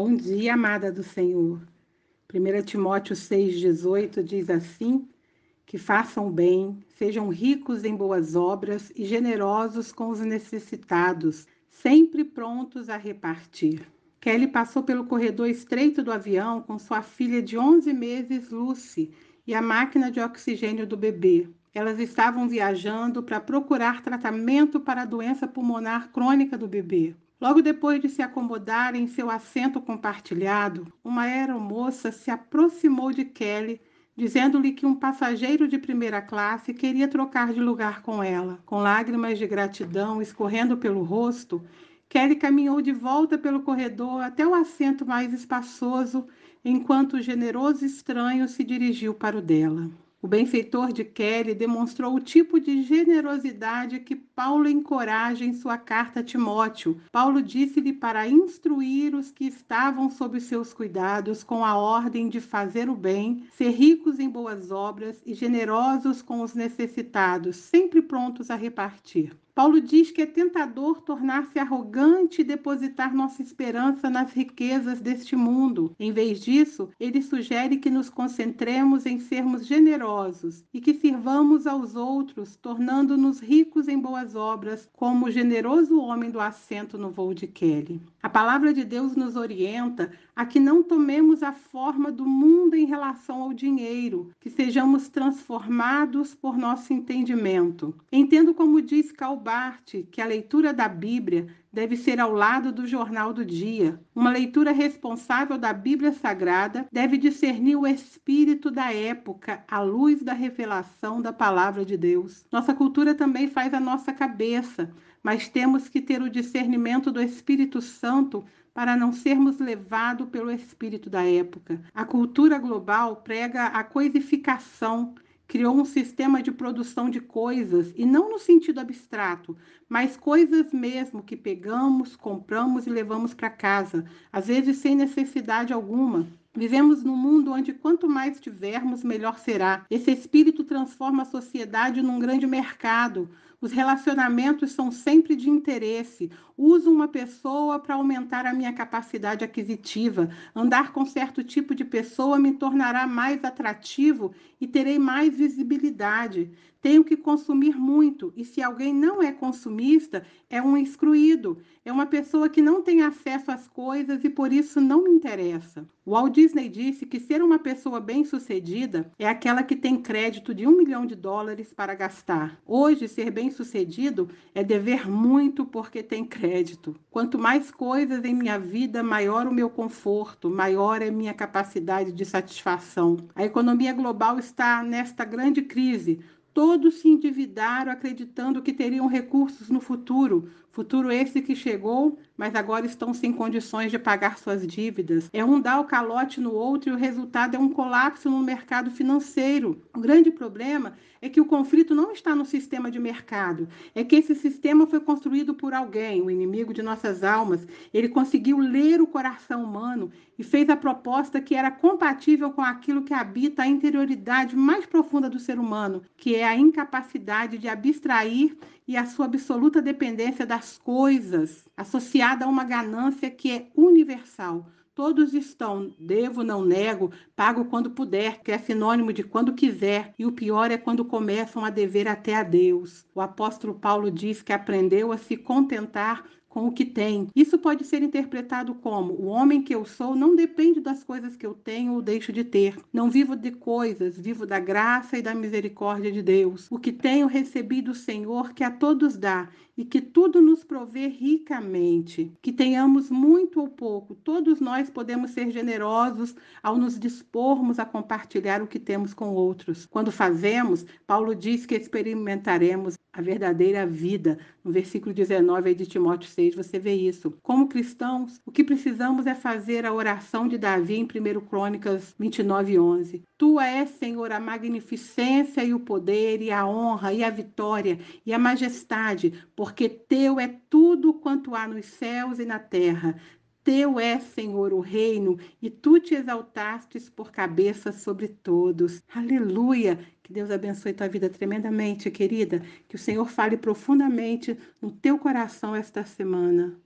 Bom dia, amada do Senhor. 1 Timóteo 6,18 diz assim: que façam bem, sejam ricos em boas obras e generosos com os necessitados, sempre prontos a repartir. Kelly passou pelo corredor estreito do avião com sua filha de 11 meses, Lucy, e a máquina de oxigênio do bebê. Elas estavam viajando para procurar tratamento para a doença pulmonar crônica do bebê. Logo depois de se acomodar em seu assento compartilhado, uma aeromoça se aproximou de Kelly, dizendo-lhe que um passageiro de primeira classe queria trocar de lugar com ela. Com lágrimas de gratidão escorrendo pelo rosto, Kelly caminhou de volta pelo corredor até o assento mais espaçoso, enquanto o generoso estranho se dirigiu para o dela. O benfeitor de Kelly demonstrou o tipo de generosidade que Paulo encoraja em sua carta a Timóteo. Paulo disse-lhe para instruir os que estavam sob seus cuidados com a ordem de fazer o bem, ser ricos em boas obras e generosos com os necessitados, sempre prontos a repartir. Paulo diz que é tentador tornar-se arrogante e depositar nossa esperança nas riquezas deste mundo. Em vez disso, ele sugere que nos concentremos em sermos generosos e que sirvamos aos outros, tornando-nos ricos em boas obras, como o generoso homem do assento no voo de Kelly. A palavra de Deus nos orienta a que não tomemos a forma do mundo em relação ao dinheiro, que sejamos transformados por nosso entendimento. Entendo como diz Calvin Bart que a leitura da Bíblia deve ser ao lado do jornal do dia. Uma leitura responsável da Bíblia Sagrada deve discernir o espírito da época à luz da revelação da palavra de Deus. Nossa cultura também faz a nossa cabeça, mas temos que ter o discernimento do Espírito Santo para não sermos levados pelo espírito da época. A cultura global prega a coisificação criou um sistema de produção de coisas, e não no sentido abstrato, mas coisas mesmo que pegamos, compramos e levamos para casa, às vezes sem necessidade alguma. Vivemos num mundo onde quanto mais tivermos, melhor será. Esse espírito transforma a sociedade num grande mercado. Os relacionamentos são sempre de interesse. Uso uma pessoa para aumentar a minha capacidade aquisitiva. Andar com certo tipo de pessoa me tornará mais atrativo e terei mais visibilidade. Tenho que consumir muito, e se alguém não é consumista, é um excluído, é uma pessoa que não tem acesso às coisas e por isso não me interessa. O Walt Disney disse que ser uma pessoa bem-sucedida é aquela que tem crédito de um milhão de dólares para gastar. Hoje, ser bem-sucedido é dever muito porque tem crédito. Quanto mais coisas em minha vida, maior o meu conforto, maior é minha capacidade de satisfação. A economia global está nesta grande crise Todos se endividaram acreditando que teriam recursos no futuro, futuro esse que chegou, mas agora estão sem condições de pagar suas dívidas. É um dar o calote no outro e o resultado é um colapso no mercado financeiro. O grande problema é que o conflito não está no sistema de mercado, é que esse sistema foi construído por alguém, o inimigo de nossas almas. Ele conseguiu ler o coração humano e fez a proposta que era compatível com aquilo que habita a interioridade mais profunda do ser humano, que é a incapacidade de abstrair e a sua absoluta dependência das coisas, associada a uma ganância que é universal. Todos estão, devo, não nego, pago quando puder, que é sinônimo de quando quiser, e o pior é quando começam a dever até a Deus. O apóstolo Paulo diz que aprendeu a se contentar com o que tem. Isso pode ser interpretado como: o homem que eu sou não depende das coisas que eu tenho ou deixo de ter. Não vivo de coisas, vivo da graça e da misericórdia de Deus. O que tenho recebido do Senhor, que a todos dá, e que tudo nos provê ricamente. Que tenhamos muito ou pouco, todos nós podemos ser generosos ao nos dispormos a compartilhar o que temos com outros. Quando fazemos, Paulo diz que experimentaremos a verdadeira vida. No versículo 19 de Timóteo 6, você vê isso. Como cristãos, o que precisamos é fazer a oração de Davi em 1 Crônicas 29, 11. Tua é, Senhor, a magnificência e o poder, e a honra, e a vitória, e a majestade, porque teu é tudo quanto há nos céus e na terra teu é, Senhor, o reino, e tu te exaltastes por cabeça sobre todos. Aleluia! Que Deus abençoe tua vida tremendamente, querida. Que o Senhor fale profundamente no teu coração esta semana.